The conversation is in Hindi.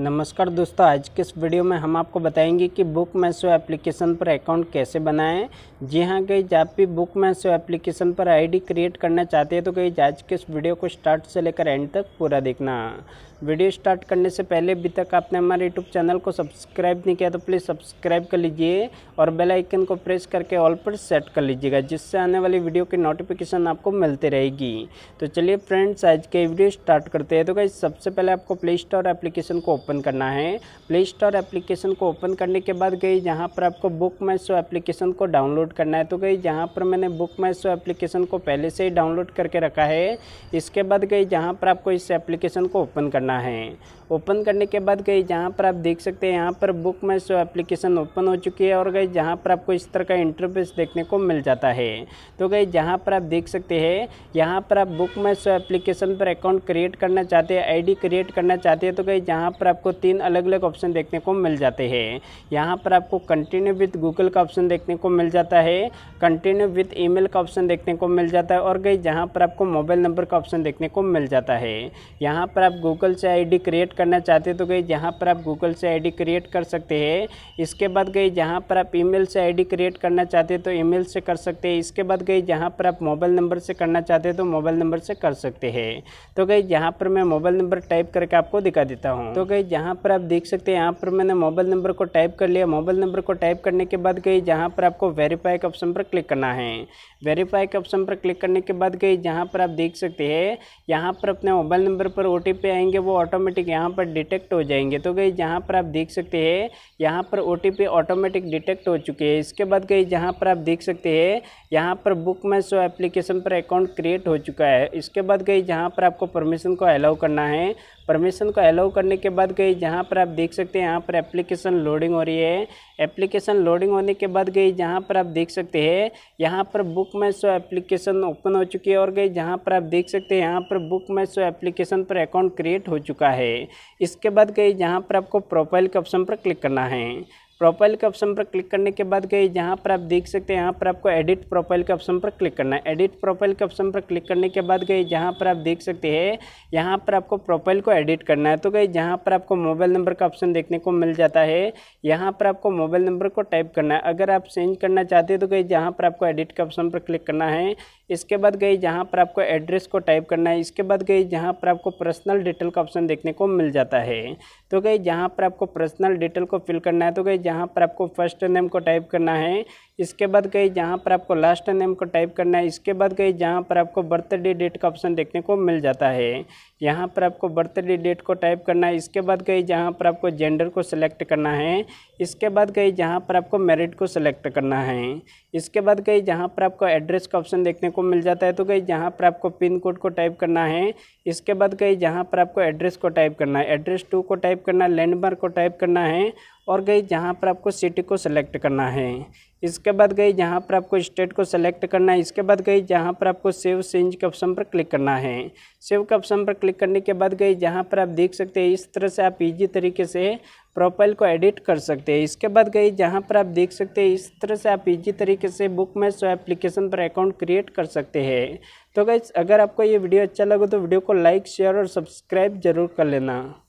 नमस्कार दोस्तों आज के इस वीडियो में हम आपको बताएंगे कि बुक माई शो एप्लीकेशन पर अकाउंट कैसे बनाएं जी हाँ कई जब भी बुक माई शो एप्लीकेशन पर आईडी क्रिएट करना चाहते हैं तो कई आज के इस वीडियो को स्टार्ट से लेकर एंड तक पूरा देखना वीडियो स्टार्ट करने से पहले अभी तक आपने हमारे यूट्यूब चैनल को सब्सक्राइब नहीं किया तो प्लीज़ सब्सक्राइब कर लीजिए और बेल आइकन को प्रेस करके ऑल पर सेट कर लीजिएगा जिससे आने वाली वीडियो की नोटिफिकेशन आपको मिलती रहेगी तो चलिए फ्रेंड्स आज के वीडियो स्टार्ट करते हैं तो गाइज सबसे पहले आपको प्ले स्टोर एप्लीकेशन को ओपन करना है प्ले स्टोर एप्लीकेशन को ओपन करने के बाद गई जहाँ पर आपको बुक माई शो एप्लीकेशन को डाउनलोड करना है तो गई जहाँ पर मैंने बुक माई शो एप्लीकेशन को पहले से ही डाउनलोड करके रखा है इसके बाद गई जहाँ पर आपको इस एप्लीकेशन को ओपन करना करना है ओपन करने के बाद गई जहाँ पर आप देख सकते हैं यहाँ पर Book My Show application open हो चुकी है और गई जहाँ पर आपको इस तरह का इंटरफेस देखने को मिल जाता है तो गई जहाँ पर आप देख सकते हैं यहाँ पर आप बुक में सो एप्लीकेशन पर अकाउंट क्रिएट करना चाहते हैं आईडी क्रिएट करना चाहते हैं तो गई जहाँ पर आपको तीन अलग अलग ऑप्शन देखने को मिल जाते हैं यहाँ पर आपको कंटिन्यू विथ गूगल का ऑप्शन देखने को मिल जाता है कंटिन्यू विथ ई का ऑप्शन देखने को मिल जाता है और गई जहाँ पर आपको मोबाइल नंबर का ऑप्शन देखने को मिल जाता है यहाँ पर आप गूगल से आई क्रिएट करना चाहते तो गई जहाँ पर आप गूगल से आईडी क्रिएट कर सकते हैं इसके बाद गई जहाँ पर आप ईमेल से आईडी क्रिएट करना चाहते हैं तो ईमेल से कर सकते हैं इसके बाद गई जहाँ पर आप मोबाइल नंबर से करना चाहते हैं तो मोबाइल नंबर से कर सकते हैं तो गई जहाँ पर मैं मोबाइल नंबर टाइप करके आपको दिखा देता हूँ तो गई जहाँ पर आप देख सकते हैं यहाँ पर मैंने मोबाइल नंबर को टाइप कर लिया मोबाइल नंबर को टाइप करने के बाद गई जहाँ पर आपको वेरीफाई के ऑप्शन पर क्लिक करना है वेरीफाई के ऑप्शन पर क्लिक करने के बाद गई जहाँ पर आप देख सकते हैं यहाँ पर अपने मोबाइल नंबर पर ओ आएंगे वो ऑटोमेटिक यहाँ यहाँ पर डिटेक्ट हो जाएंगे तो गई जहाँ पर आप देख सकते हैं यहाँ पर ओ ऑटोमेटिक डिटेक्ट हो चुके हैं इसके बाद गई जहाँ पर आप देख सकते हैं यहाँ पर बुक में सो एप्लीकेशन पर अकाउंट क्रिएट हो चुका है इसके बाद गई जहाँ पर आपको परमिशन को अलाउ करना है परमिशन को अलाउ करने के बाद गई जहाँ पर आप देख सकते हैं यहाँ पर एप्लीकेशन लोडिंग हो रही है एप्लीकेशन लोडिंग होने के बाद गई जहाँ पर आप देख सकते हैं यहाँ पर Book My Show application open हो चुकी है और गई जहाँ पर आप देख सकते हैं यहाँ पर बुक में सो एप्लीकेशन पर अकाउंट क्रिएट हो चुका है इसके बाद गई जहाँ पर आपको प्रोफाइल के ऑप्शन पर क्लिक करना है प्रोफाइल के ऑप्शन पर क्लिक करने के बाद गई जहाँ पर आप देख सकते हैं यहाँ पर आपको एडिट प्रोफाइल के ऑप्शन पर क्लिक करना है एडिट प्रोफाइल के ऑप्शन पर क्लिक करने के बाद गई जहाँ पर आप देख सकते हैं यहाँ पर आपको प्रोफाइल को एडिट करना है तो गई जहाँ पर आपको मोबाइल नंबर का ऑप्शन देखने को मिल जाता है यहाँ पर आपको मोबाइल नंबर को टाइप करना है अगर आप चेंज करना चाहते हैं तो गई जहाँ पर आपको एडिट के ऑप्शन पर क्लिक करना है इसके बाद गई जहाँ पर आपको एड्रेस को टाइप करना है इसके बाद गई जहाँ पर आपको पर्सनल डिटेल का ऑप्शन देखने को मिल जाता है तो गई जहाँ पर आपको पर्सनल डिटेल को फिल करना है तो गई जहाँ पर आपको फर्स्ट नेम को टाइप करना है इसके बाद गई जहाँ पर आपको लास्ट नेम को टाइप करना है इसके बाद गई जहाँ पर आपको बर्थडे डेट का ऑप्शन देखने को मिल जाता है यहाँ पर आपको बर्थडे डेट को टाइप करना है इसके बाद गई जहाँ पर आपको जेंडर को सिलेक्ट करना है इसके बाद गई जहाँ पर आपको मेरिट को सिलेक्ट करना है इसके बाद गई जहाँ पर आपको एड्रेस का ऑप्शन देखने को मिल जाता है तो गई जहाँ पर आपको पिन कोड को टाइप करना है इसके बाद गई जहाँ पर आपको एड्रेस को टाइप करना है एड्रेस टू को टाइप टाइप करना है लैंडमार्क को टाइप करना है और गई जहाँ पर आपको सिटी को सेलेक्ट करना है इसके बाद गई जहाँ पर आपको स्टेट को सेलेक्ट करना है इसके बाद गई जहाँ पर आपको सेव चेंज के ऑप्शन पर क्लिक करना है सेव के ऑप्शन पर क्लिक करने के बाद गई जहाँ पर आप देख सकते हैं इस तरह से आप इजी तरीके से प्रोफाइल को एडिट कर सकते हैं इसके बाद गई जहाँ पर आप देख सकते हैं इस तरह से आप इजी तरीके से बुक में सो एप्लीकेशन पर अकाउंट क्रिएट कर सकते हैं तो गई अगर आपको ये वीडियो अच्छा लगे तो वीडियो को लाइक शेयर और सब्सक्राइब जरूर कर लेना